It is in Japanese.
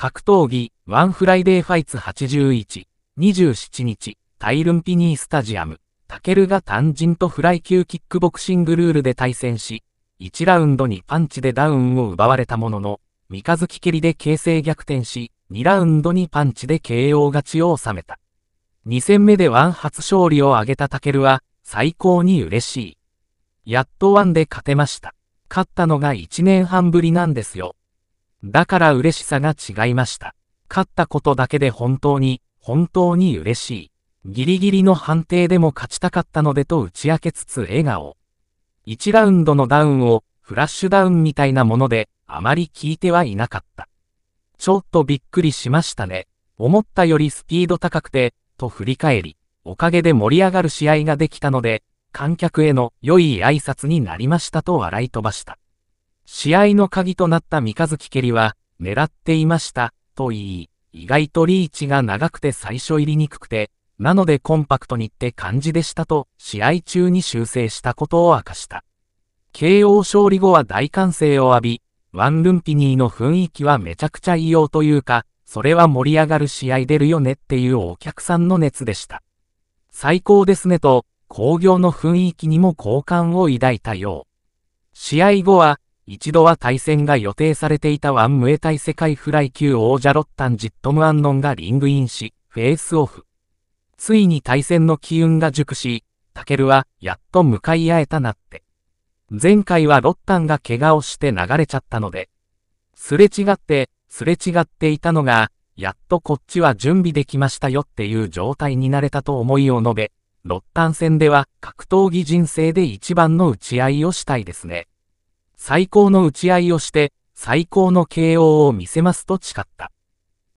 格闘技、ワンフライデーファイツ81、27日、タイルンピニースタジアム、タケルが単人とフライ級キックボクシングルールで対戦し、1ラウンドにパンチでダウンを奪われたものの、三日月蹴りで形勢逆転し、2ラウンドにパンチで KO 勝ちを収めた。2戦目でワン初勝利を挙げたタケルは、最高に嬉しい。やっとワンで勝てました。勝ったのが1年半ぶりなんですよ。だから嬉しさが違いました。勝ったことだけで本当に、本当に嬉しい。ギリギリの判定でも勝ちたかったのでと打ち明けつつ笑顔。1ラウンドのダウンを、フラッシュダウンみたいなもので、あまり聞いてはいなかった。ちょっとびっくりしましたね。思ったよりスピード高くて、と振り返り、おかげで盛り上がる試合ができたので、観客への良い挨拶になりましたと笑い飛ばした。試合の鍵となった三日月蹴りは、狙っていました、と言い、意外とリーチが長くて最初入りにくくて、なのでコンパクトにって感じでしたと、試合中に修正したことを明かした。KO 勝利後は大歓声を浴び、ワンルンピニーの雰囲気はめちゃくちゃ異様というか、それは盛り上がる試合出るよねっていうお客さんの熱でした。最高ですねと、興行の雰囲気にも好感を抱いたよう。試合後は、一度は対戦が予定されていたワンムエタイ世界フライ級王者ロッタン・ジットム・アンノンがリングインし、フェイスオフ。ついに対戦の機運が熟し、タケルはやっと向かい合えたなって。前回はロッタンが怪我をして流れちゃったので、すれ違って、すれ違っていたのが、やっとこっちは準備できましたよっていう状態になれたと思いを述べ、ロッタン戦では格闘技人生で一番の打ち合いをしたいですね。最高の打ち合いをして、最高の KO を見せますと誓った。